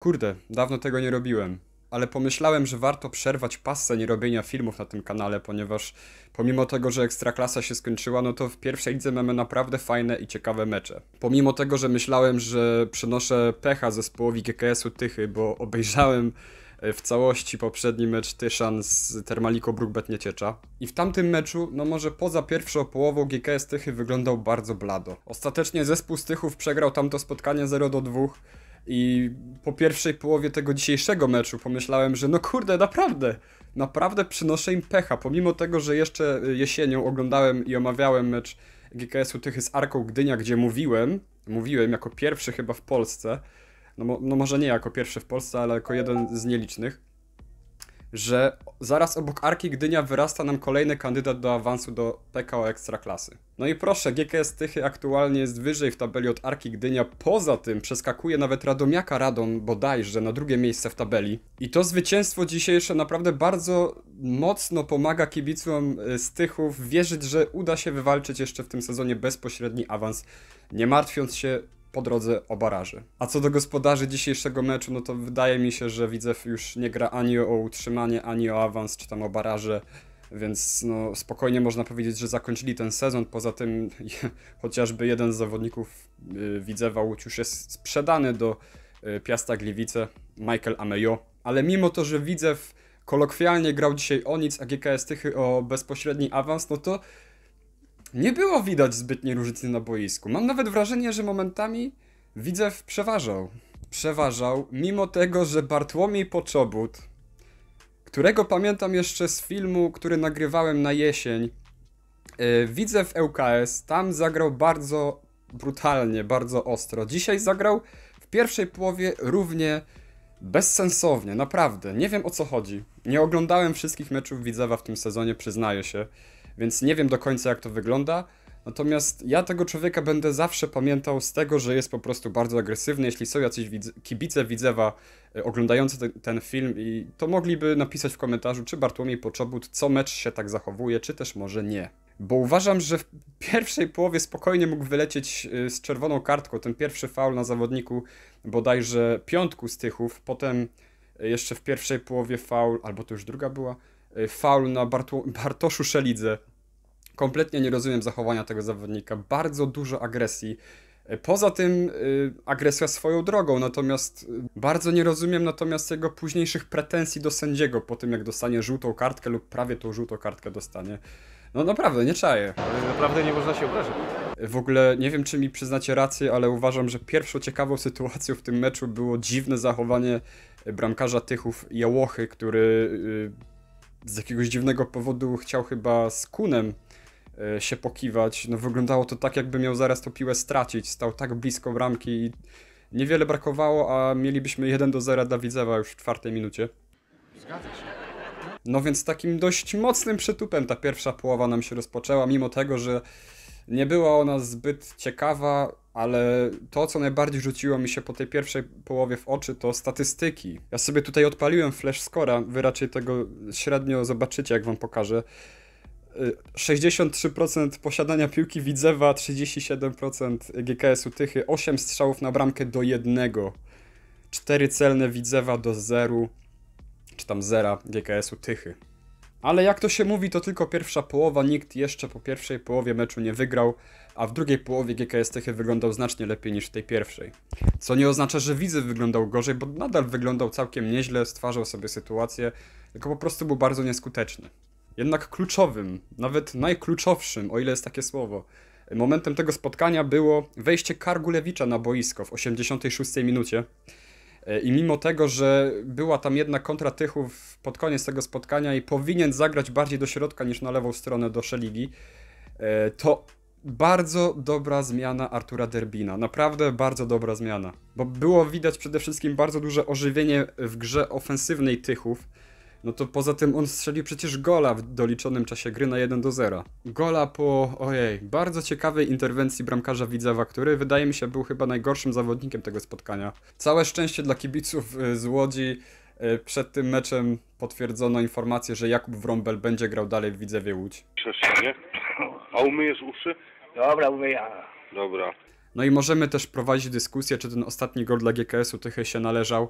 Kurde, dawno tego nie robiłem. Ale pomyślałem, że warto przerwać pasę nierobienia filmów na tym kanale, ponieważ pomimo tego, że Ekstraklasa się skończyła, no to w pierwszej lidze mamy naprawdę fajne i ciekawe mecze. Pomimo tego, że myślałem, że przynoszę pecha zespołowi GKS-u Tychy, bo obejrzałem e, w całości poprzedni mecz Tyszan z Termaliko Brookbet Nieciecza. I w tamtym meczu, no może poza pierwszą połową GKS Tychy wyglądał bardzo blado. Ostatecznie zespół z Tychów przegrał tamto spotkanie 0 do 2. I po pierwszej połowie tego dzisiejszego meczu pomyślałem, że no kurde, naprawdę, naprawdę przynoszę im pecha, pomimo tego, że jeszcze y, jesienią oglądałem i omawiałem mecz GKS-u Tychy z Arką Gdynia, gdzie mówiłem, mówiłem jako pierwszy chyba w Polsce, no, no może nie jako pierwszy w Polsce, ale jako jeden z nielicznych, że zaraz obok Arki Gdynia wyrasta nam kolejny kandydat do awansu do PKO Ekstraklasy. No i proszę, GKS Tychy aktualnie jest wyżej w tabeli od Arki Gdynia, poza tym przeskakuje nawet Radomiaka Radom bodajże na drugie miejsce w tabeli. I to zwycięstwo dzisiejsze naprawdę bardzo mocno pomaga kibicom Stychów y, wierzyć, że uda się wywalczyć jeszcze w tym sezonie bezpośredni awans, nie martwiąc się po drodze o baraży. A co do gospodarzy dzisiejszego meczu, no to wydaje mi się, że Widzew już nie gra ani o utrzymanie, ani o awans, czy tam o baraże. Więc no, spokojnie można powiedzieć, że zakończyli ten sezon. Poza tym chociażby jeden z zawodników y, Widzewa Łódź już jest sprzedany do y, Piasta Gliwice, Michael Amejo. Ale mimo to, że Widzew kolokwialnie grał dzisiaj o nic, a GKS Tychy o bezpośredni awans, no to nie było widać zbytniej różnicy na boisku. Mam nawet wrażenie, że momentami Widzew przeważał. Przeważał, mimo tego, że Bartłomiej Poczobut, którego pamiętam jeszcze z filmu, który nagrywałem na jesień, e, Widzew ŁKS, tam zagrał bardzo brutalnie, bardzo ostro. Dzisiaj zagrał w pierwszej połowie równie bezsensownie, naprawdę. Nie wiem o co chodzi. Nie oglądałem wszystkich meczów Widzewa w tym sezonie, przyznaję się więc nie wiem do końca jak to wygląda. Natomiast ja tego człowieka będę zawsze pamiętał z tego, że jest po prostu bardzo agresywny. Jeśli są jacyś kibice Widzewa e, oglądający te, ten film, i to mogliby napisać w komentarzu, czy Bartłomiej Poczobut co mecz się tak zachowuje, czy też może nie. Bo uważam, że w pierwszej połowie spokojnie mógł wylecieć e, z czerwoną kartką ten pierwszy faul na zawodniku bodajże piątku Stychów, potem e, jeszcze w pierwszej połowie faul, albo to już druga była, faul na Bartło Bartoszu Szelidze Kompletnie nie rozumiem zachowania tego zawodnika. Bardzo dużo agresji. E, poza tym e, agresja swoją drogą, natomiast e, bardzo nie rozumiem natomiast jego późniejszych pretensji do sędziego po tym jak dostanie żółtą kartkę lub prawie tą żółtą kartkę dostanie. No naprawdę, nie czaję. Naprawdę nie można się obrażać. W ogóle nie wiem, czy mi przyznacie rację, ale uważam, że pierwszą ciekawą sytuacją w tym meczu było dziwne zachowanie bramkarza Tychów Jałochy, który z jakiegoś dziwnego powodu chciał chyba z Kunem E, się pokiwać. No wyglądało to tak, jakby miał zaraz to piłę stracić. Stał tak blisko bramki i niewiele brakowało, a mielibyśmy 1 do 0 dla Widzewa już w czwartej minucie. Zgadza się. No więc takim dość mocnym przytupem ta pierwsza połowa nam się rozpoczęła, mimo tego, że nie była ona zbyt ciekawa, ale to, co najbardziej rzuciło mi się po tej pierwszej połowie w oczy, to statystyki. Ja sobie tutaj odpaliłem flash scora, wy raczej tego średnio zobaczycie, jak wam pokażę. 63% posiadania piłki Widzewa, 37% GKS-u Tychy, 8 strzałów na bramkę do jednego, 4 celne Widzewa do 0, czy tam 0 GKS-u Tychy. Ale jak to się mówi, to tylko pierwsza połowa, nikt jeszcze po pierwszej połowie meczu nie wygrał, a w drugiej połowie GKS Tychy wyglądał znacznie lepiej niż w tej pierwszej. Co nie oznacza, że Widzew wyglądał gorzej, bo nadal wyglądał całkiem nieźle, stwarzał sobie sytuację, tylko po prostu był bardzo nieskuteczny jednak kluczowym, nawet najkluczowszym, o ile jest takie słowo. Momentem tego spotkania było wejście Kargulewicza na boisko w 86 minucie. E, I mimo tego, że była tam jedna kontra Tychów pod koniec tego spotkania i powinien zagrać bardziej do środka niż na lewą stronę do Szeligi, e, to bardzo dobra zmiana Artura Derbina. Naprawdę bardzo dobra zmiana. Bo było widać przede wszystkim bardzo duże ożywienie w grze ofensywnej Tychów no to poza tym on strzelił przecież gola w doliczonym czasie gry na 1 do 0. Gola po, ojej, bardzo ciekawej interwencji bramkarza Widzewa, który wydaje mi się był chyba najgorszym zawodnikiem tego spotkania. Całe szczęście dla kibiców y, z Łodzi y, przed tym meczem potwierdzono informację, że Jakub Wrąbel będzie grał dalej w Widzewie Łódź. Nie? A umyjesz uszy? Dobra, umyję. Dobra. No i możemy też prowadzić dyskusję, czy ten ostatni gol dla GKS-u Tychy się należał.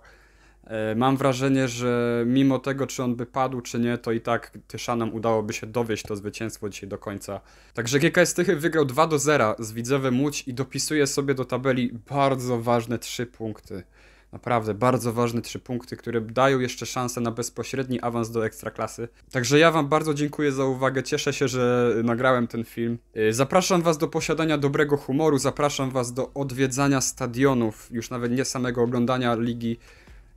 E, mam wrażenie, że mimo tego, czy on by padł, czy nie, to i tak Tyszanom udałoby się dowieść to zwycięstwo dzisiaj do końca. Także GKS Tychy wygrał 2 do 0 z Widzewem Łódź i dopisuje sobie do tabeli bardzo ważne 3 punkty. Naprawdę, bardzo ważne trzy punkty, które dają jeszcze szansę na bezpośredni awans do ekstraklasy. Także ja Wam bardzo dziękuję za uwagę. Cieszę się, że nagrałem ten film. E, zapraszam Was do posiadania dobrego humoru, zapraszam Was do odwiedzania stadionów, już nawet nie samego oglądania ligi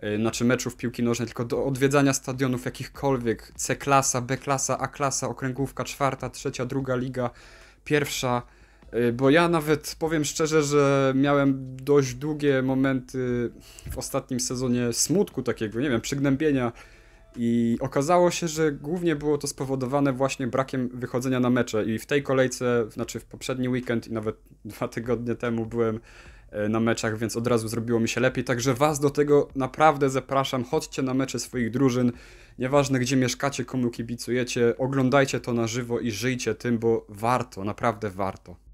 Y, znaczy meczów piłki nożnej, tylko do odwiedzania stadionów jakichkolwiek C-klasa, B-klasa, A-klasa, okręgówka czwarta, trzecia, druga liga, pierwsza. Y, bo ja nawet powiem szczerze, że miałem dość długie momenty w ostatnim sezonie smutku takiego, nie wiem, przygnębienia. I okazało się, że głównie było to spowodowane właśnie brakiem wychodzenia na mecze. I w tej kolejce, znaczy w poprzedni weekend i nawet dwa tygodnie temu byłem E, na meczach, więc od razu zrobiło mi się lepiej. Także Was do tego naprawdę zapraszam. Chodźcie na mecze swoich drużyn. Nieważne gdzie mieszkacie, komu kibicujecie, oglądajcie to na żywo i żyjcie tym, bo warto, naprawdę warto.